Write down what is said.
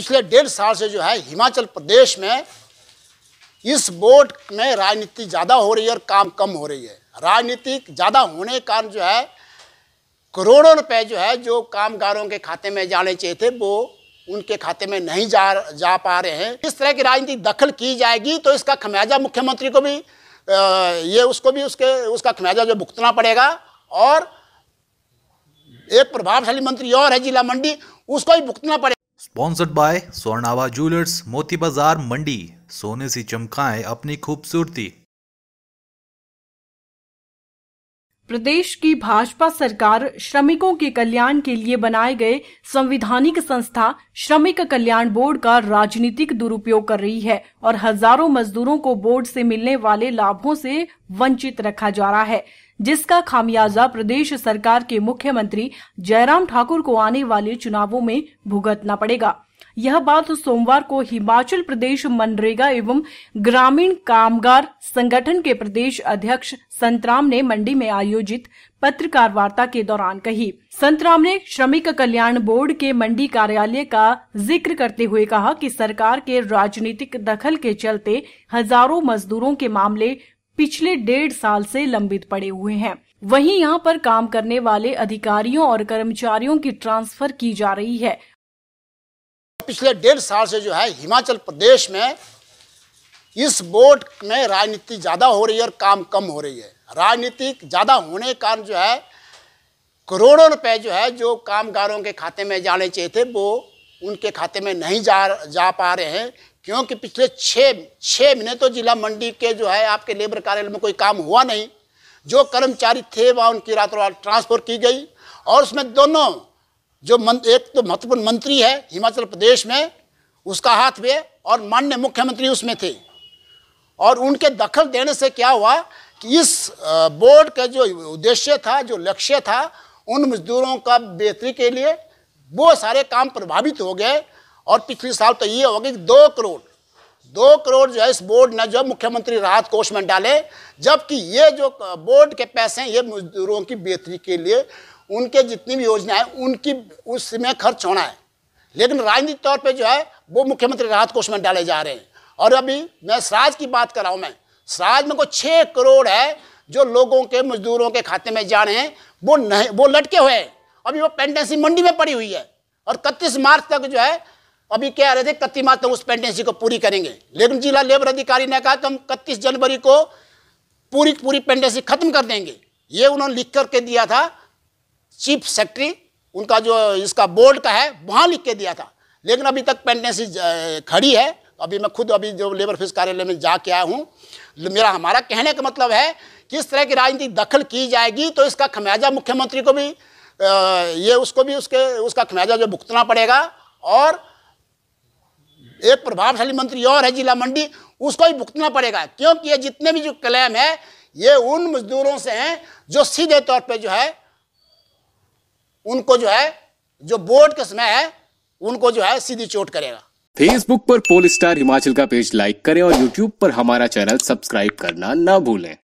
पिछले डेढ़ साल से जो है हिमाचल प्रदेश में इस बोर्ड में राजनीति ज़्यादा हो रही है और काम कम हो रही है राजनीति ज़्यादा होने के कारण जो है करोड़ों रुपए जो है जो कामगारों के खाते में जाने चाहिए थे वो उनके खाते में नहीं जा जा पा रहे हैं इस तरह की राजनीति दखल की जाएगी तो इसका खमियाजा मुख्यमंत्री को भी ये उसको भी उसके उसका खमियाजा जो भुगतना पड़ेगा और एक प्रभावशाली मंत्री और है जिला मंडी उसको भी भुगतना पड़ेगा स्पॉन्सर्ड बाय स्वर्णावा ज्वेलर्स मोती बाजार मंडी सोने से चमकाएं अपनी खूबसूरती प्रदेश की भाजपा सरकार श्रमिकों के कल्याण के लिए बनाए गए संविधानिक संस्था श्रमिक कल्याण बोर्ड का राजनीतिक दुरुपयोग कर रही है और हजारों मजदूरों को बोर्ड से मिलने वाले लाभों से वंचित रखा जा रहा है जिसका खामियाजा प्रदेश सरकार के मुख्यमंत्री जयराम ठाकुर को आने वाले चुनावों में भुगतना पड़ेगा यह बात सोमवार को हिमाचल प्रदेश मनरेगा एवं ग्रामीण कामगार संगठन के प्रदेश अध्यक्ष संतराम ने मंडी में आयोजित पत्रकार वार्ता के दौरान कही संतराम ने श्रमिक कल्याण बोर्ड के मंडी कार्यालय का जिक्र करते हुए कहा कि सरकार के राजनीतिक दखल के चलते हजारों मजदूरों के मामले पिछले डेढ़ साल से लंबित पड़े हुए हैं वहीं यहां पर काम करने वाले अधिकारियों और कर्मचारियों की ट्रांसफर की जा रही है पिछले डेढ़ साल से जो है हिमाचल प्रदेश में इस बोर्ड में राजनीति ज़्यादा हो रही है और काम कम हो रही है राजनीति ज़्यादा होने के कारण जो है करोड़ों रुपए जो है जो कामगारों के खाते में जाने चाहिए थे वो उनके खाते में नहीं जा जा पा रहे हैं क्योंकि पिछले छः छः महीने तो जिला मंडी के जो है आपके लेबर कार्यालय में कोई काम हुआ नहीं जो कर्मचारी थे वहाँ उनकी रातों रात ट्रांसफ़र की गई और उसमें दोनों जो मन, एक तो महत्वपूर्ण मंत्री है हिमाचल प्रदेश में उसका हाथ में और मान्य मुख्यमंत्री उसमें थे और उनके दखल देने से क्या हुआ कि इस बोर्ड का जो उद्देश्य था जो लक्ष्य था उन मजदूरों का बेहतरी के लिए वो सारे काम प्रभावित हो गए और पिछले साल तो ये हो गया कि दो करोड़ दो करोड़ जो है इस बोर्ड ने जो मुख्यमंत्री राहत कोष में डाले जबकि ये जो बोर्ड के पैसे हैं ये मजदूरों की बेहतरी के लिए उनके जितनी भी योजनाएं उनकी उसमें खर्च होना है लेकिन राजनीतिक तौर पे जो है वो मुख्यमंत्री राहत कोष में डाले जा रहे हैं और अभी मैं सराज की बात कर रहा हूँ मैं सराज में कोई छः करोड़ है जो लोगों के मजदूरों के खाते में जा रहे हैं वो नहीं वो लटके हुए हैं अभी वो पेंडेंसी मंडी में पड़ी हुई है और इकतीस मार्च तक जो है अभी कह रहे थे इकतीस मार्च तक उस पेंडेंसी को पूरी करेंगे लेकिन जिला लेबर अधिकारी ने कहा कि हम इकतीस जनवरी को पूरी पूरी पेंडेंसी खत्म कर देंगे ये उन्होंने लिख करके दिया था चीफ सेक्रेटरी उनका जो इसका बोर्ड का है वहाँ लिख के दिया था लेकिन अभी तक पेंडेंसी खड़ी है अभी मैं खुद अभी जो लेबर फिस कार्यालय में जा के आया हूँ मेरा हमारा कहने का मतलब है कि इस तरह की राजनीति दखल की जाएगी तो इसका खमियाजा मुख्यमंत्री को भी ये उसको भी उसके उसका खमियाजा जो भुगतना पड़ेगा और एक प्रभावशाली मंत्री और है जिला मंडी उसको भी भुगतना पड़ेगा क्योंकि ये जितने भी जो क्लेम है ये उन मजदूरों से हैं जो सीधे तौर पे जो है उनको जो है जो बोर्ड के समय है उनको जो है सीधी चोट करेगा फेसबुक पर पोल स्टार हिमाचल का पेज लाइक करें और यूट्यूब पर हमारा चैनल सब्सक्राइब करना ना भूलें